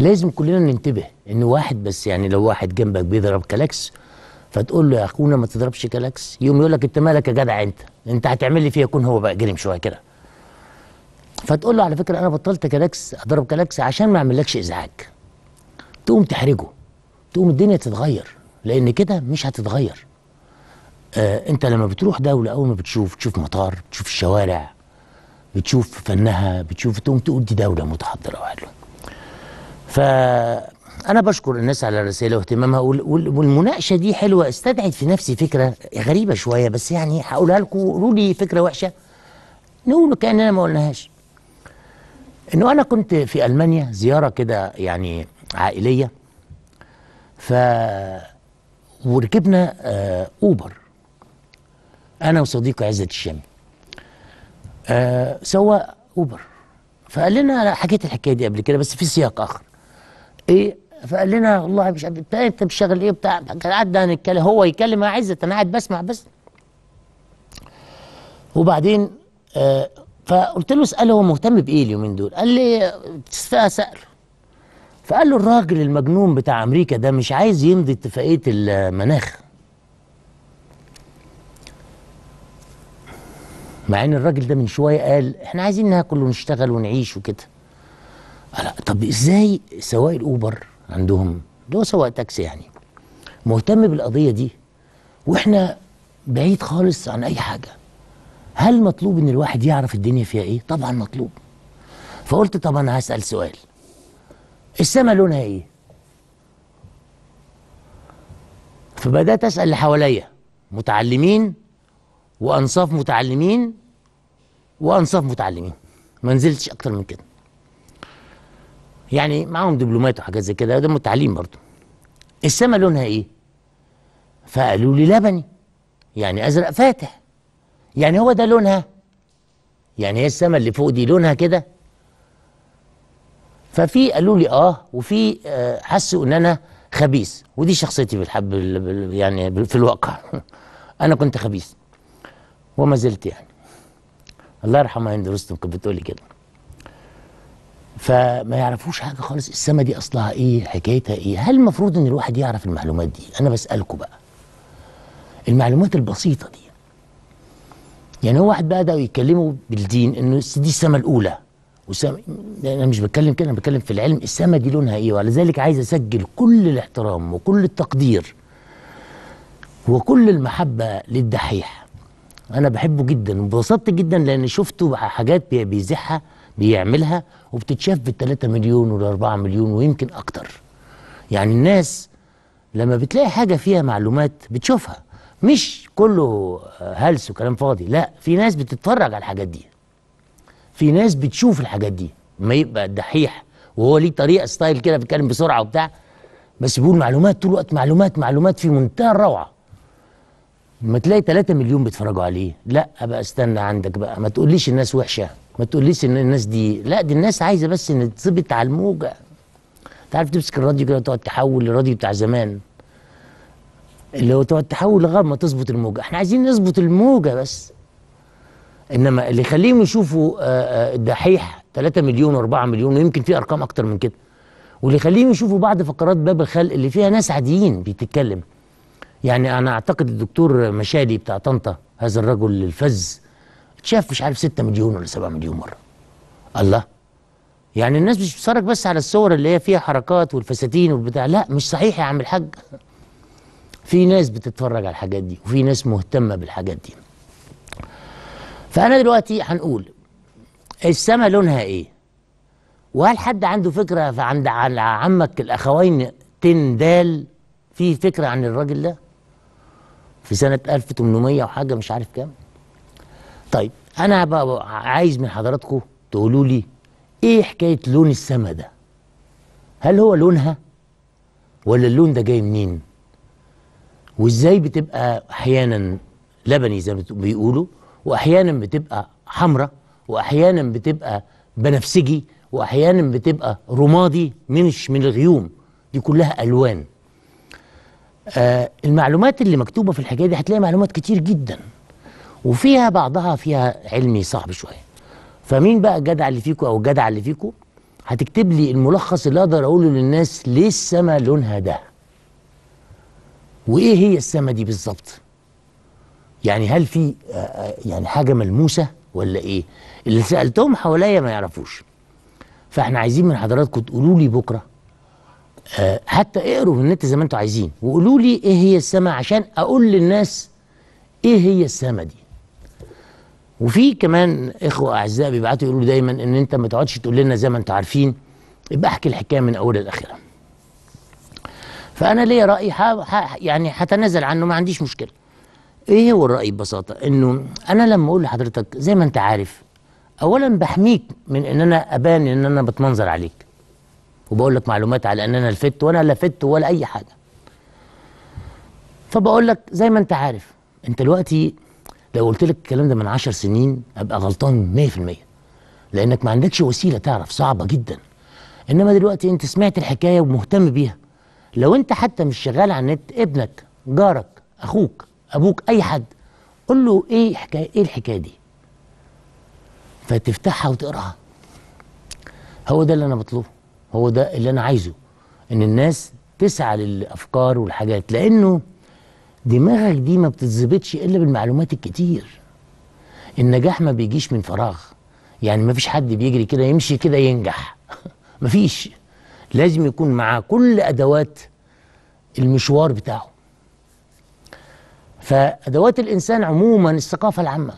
لازم كلنا ننتبه ان واحد بس يعني لو واحد جنبك بيضرب كلاكس فتقول له يا اخونا ما تضربش كلاكس يقوم يقول لك انت مالك يا جدع انت انت هتعمل لي فيها يكون هو بقى جرم شويه كده فتقول له على فكره انا بطلت كلاكس اضرب كلاكس عشان ما اعملكش ازعاج تقوم تحرجه تقوم الدنيا تتغير لان كده مش هتتغير آه انت لما بتروح دوله اول ما بتشوف تشوف مطار تشوف الشوارع بتشوف فنها بتشوف تقوم تقول دي دوله متحضره وعلوم فأنا بشكر الناس على الرسالة واهتمامها والمناقشة دي حلوة استدعت في نفسي فكرة غريبة شوية بس يعني هقولها لكم قولوا لي فكرة وحشة نقول كأننا ما قلناهاش إنه أنا كنت في ألمانيا زيارة كده يعني عائلية ف وركبنا آه أوبر أنا وصديقي عزت الشامي آه سواق أوبر فقال لنا أنا حكيت الحكاية دي قبل كده بس في سياق آخر ايه فقال لنا والله مش عارف انت مش ايه بتاع كان قعدنا هنتكلم هو يكلم مع عزت انا قاعد بسمع بس وبعدين آه فقلت له اساله هو مهتم بايه اليومين دول قال لي استفاقه سأله فقال له الراجل المجنون بتاع امريكا ده مش عايز يمضي اتفاقيه المناخ مع ان الراجل ده من شويه قال احنا عايزين ناكل ونشتغل ونعيش وكده طب ازاي سواق الاوبر عندهم اللي هو سواق تاكسي يعني مهتم بالقضيه دي واحنا بعيد خالص عن اي حاجه هل مطلوب ان الواحد يعرف الدنيا فيها ايه طبعا مطلوب فقلت طب انا هسال سؤال السما لونها ايه فبدات اسال اللي حواليا متعلمين وانصاف متعلمين وانصاف متعلمين ما نزلتش اكتر من كده يعني معاهم دبلومات وحاجات زي كده ده متعليم برضه السما لونها ايه فقالوا لي لبني يعني ازرق فاتح يعني هو ده لونها يعني هي السما اللي فوق دي لونها كده ففي قالوا لي اه وفي آه حسوا ان انا خبيث ودي شخصيتي بالحب يعني في الواقع انا كنت خبيث وما زلت يعني الله يرحمها هند رستم كانت بتقولي كده فما يعرفوش حاجه خالص السما دي اصلها ايه حكايتها ايه هل المفروض ان الواحد يعرف المعلومات دي انا بسالكم بقى المعلومات البسيطه دي يعني هو واحد بقى ده يكلمه بالدين انه دي السما الاولى وسام... انا مش بتكلم كده انا بتكلم في العلم السما دي لونها ايه وعلى ذلك عايز اسجل كل الاحترام وكل التقدير وكل المحبه للدحيح انا بحبه جدا وانبسطت جدا لان شفته حاجات بيزحها بيعملها وبتتشاف بال 3 مليون وال 4 مليون ويمكن اكتر يعني الناس لما بتلاقي حاجه فيها معلومات بتشوفها مش كله هلس وكلام فاضي لا في ناس بتتفرج على الحاجات دي في ناس بتشوف الحاجات دي ما يبقى الدحيح وهو ليه طريقه ستايل كده بيتكلم بسرعه وبتاع بس بيقول معلومات طول الوقت معلومات معلومات في منتهى الروعه ما تلاقي 3 مليون بيتفرجوا عليه لا ابقى استنى عندك بقى ما تقوليش الناس وحشه ما تقوليش ان الناس دي لا دي الناس عايزه بس ان تثبت على الموجه انت عارف تمسك الراديو كده وتقعد تحول للراديو بتاع زمان اللي هو تقعد تحول لغايه ما تظبط الموجه احنا عايزين نظبط الموجه بس انما اللي يخليهم يشوفوا آه، آه، الدحيح 3 مليون و4 مليون ويمكن في ارقام اكتر من كده واللي يخليهم يشوفوا بعض فقرات باب الخلق اللي فيها ناس عاديين بتتكلم يعني انا اعتقد الدكتور مشادي بتاع طنطا هذا الرجل الفذ شاف مش عارف 6 مليون ولا 7 مليون مره الله يعني الناس مش بتتفرج بس على الصور اللي هي فيها حركات والفساتين والبتاع لا مش صحيح يا عم الحاج في ناس بتتفرج على الحاجات دي وفي ناس مهتمه بالحاجات دي فانا دلوقتي هنقول السماء لونها ايه وهل حد عنده فكره عند عمك الاخوين تندال في فكره عن الراجل ده في سنه 1800 وحاجه مش عارف كام طيب انا بقى عايز من حضراتكم تقولوا لي ايه حكايه لون السما ده هل هو لونها ولا اللون ده جاي منين وازاي بتبقى احيانا لبني زي ما بيقولوا واحيانا بتبقى حمراء واحيانا بتبقى بنفسجي واحيانا بتبقى رمادي منش من الغيوم دي كلها الوان آه المعلومات اللي مكتوبه في الحكايه دي هتلاقي معلومات كتير جدا وفيها بعضها فيها علمي صعب شويه فمين بقى الجدع اللي فيكم او الجدع اللي فيكم هتكتب لي الملخص اللي اقدر اقوله للناس ليه السما لونها ده وايه هي السما دي بالظبط يعني هل في يعني حاجه ملموسه ولا ايه اللي سالتهم حواليا ما يعرفوش فاحنا عايزين من حضراتكم تقولوا لي بكره أه حتى اقروا في النت زي ما انتم عايزين وقولوا لي ايه هي السما عشان اقول للناس ايه هي السما دي وفي كمان اخوه اعزاء بيبعتوا يقولوا دايما ان انت ما تقعدش تقول لنا زي ما انتوا عارفين يبقى احكي الحكايه من اولها لاخرها. فانا ليا راي ح... ح... يعني هتنازل عنه ما عنديش مشكله. ايه هو الراي ببساطه؟ انه انا لما اقول لحضرتك زي ما انت عارف اولا بحميك من ان انا ابان ان انا بتمنظر عليك. وبقول لك معلومات على ان انا لفت وانا لا فت ولا اي حاجه. فبقول لك زي ما انت عارف انت دلوقتي لو قلت لك الكلام ده من عشر سنين ابقى غلطان 100% لانك ما عندكش وسيله تعرف صعبه جدا انما دلوقتي انت سمعت الحكايه ومهتم بيها لو انت حتى مش شغال على النت ابنك جارك اخوك ابوك اي حد قول له ايه حكايه ايه الحكايه دي فتفتحها وتقراها هو ده اللي انا بطلبه هو ده اللي انا عايزه ان الناس تسعى للافكار والحاجات لانه دماغك دي ما بتتظبطش الا بالمعلومات الكتير النجاح ما بيجيش من فراغ يعني ما فيش حد بيجري كده يمشي كده ينجح ما فيش لازم يكون معاه كل ادوات المشوار بتاعه فادوات الانسان عموما الثقافه العامه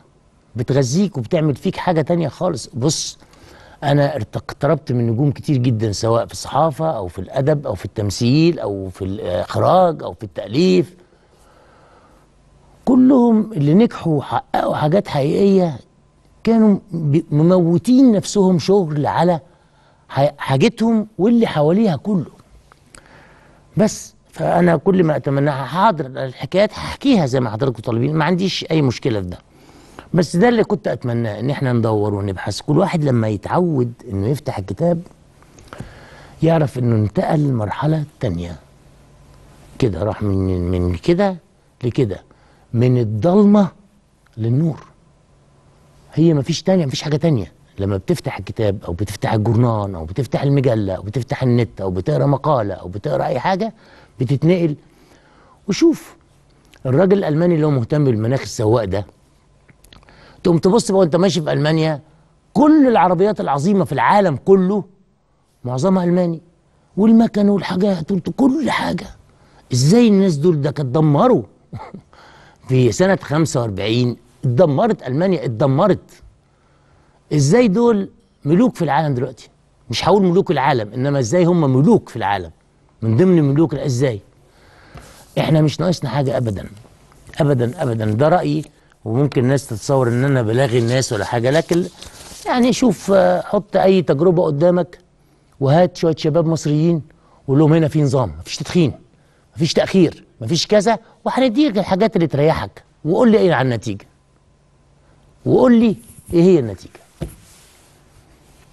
بتغذيك وبتعمل فيك حاجه تانية خالص بص انا اقتربت من نجوم كتير جدا سواء في الصحافه او في الادب او في التمثيل او في الاخراج او في التاليف كلهم اللي نجحوا وحققوا حاجات حقيقيه كانوا مموتين نفسهم شغل على حاجتهم واللي حواليها كله بس فانا كل ما اتمناها حاضر الحكايات هحكيها زي ما حضراتكم طالبين ما عنديش اي مشكله في ده بس ده اللي كنت اتمناه ان احنا ندور ونبحث كل واحد لما يتعود انه يفتح الكتاب يعرف انه انتقل لمرحله تانية كده راح من من كده لكده من الضلمة للنور هي ما فيش تانية فيش حاجة تانية لما بتفتح الكتاب أو بتفتح الجورنان أو بتفتح المجلة أو بتفتح النت أو بتقرأ مقالة أو بتقرأ أي حاجة بتتنقل وشوف الراجل الألماني اللي هو مهتم بالمناخ السواق ده تقوم تبص بقى وأنت ماشي في ألمانيا كل العربيات العظيمة في العالم كله معظمها ألماني والمكن والحاجات كل حاجة ازاي الناس دول ده كانت في سنة 45 اتدمرت ألمانيا اتدمرت ازاي دول ملوك في العالم دلوقتي مش هقول ملوك العالم انما ازاي هم ملوك في العالم من ضمن ملوك ازاي احنا مش ناقصنا حاجة ابدا ابدا ابدا ده رأيي وممكن الناس تتصور ان انا بلاغي الناس ولا حاجة لكن يعني شوف حط اي تجربة قدامك وهات شوية شباب مصريين وقول لهم هنا في نظام مفيش تدخين مفيش تأخير مفيش كذا وهنديك الحاجات اللي تريحك وقول لي ايه عن النتيجه وقول لي ايه هي النتيجه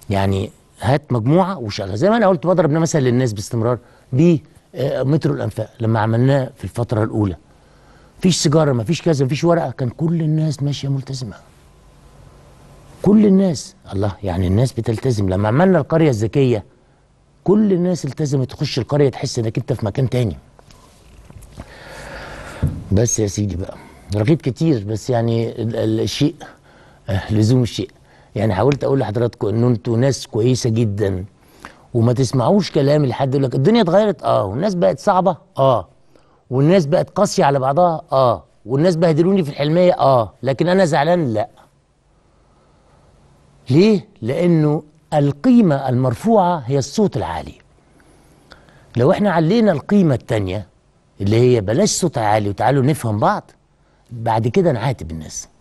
يعني هات مجموعه وشغل زي ما انا قلت بضرب مثلا للناس باستمرار آه، مترو الانفاق لما عملناه في الفتره الاولى مفيش سيجاره مفيش كذا مفيش ورقه كان كل الناس ماشيه ملتزمه كل الناس الله يعني الناس بتلتزم لما عملنا القريه الذكيه كل الناس التزمت تخش القريه تحس انك انت في مكان تاني بس يا سيدي بقى رغيب كتير بس يعني الشيء آه، لزوم الشيء يعني حاولت اقول لحضراتكم ان انتوا ناس كويسه جدا وما تسمعوش كلام لحد يقول لك الدنيا اتغيرت اه والناس بقت صعبه اه والناس بقت قاسيه على بعضها اه والناس بهدلوني في الحلميه اه لكن انا زعلان لا ليه لانه القيمه المرفوعه هي الصوت العالي لو احنا علينا القيمه الثانيه اللي هي بلاش صوت عالي وتعالوا نفهم بعض بعد كده نعاتب الناس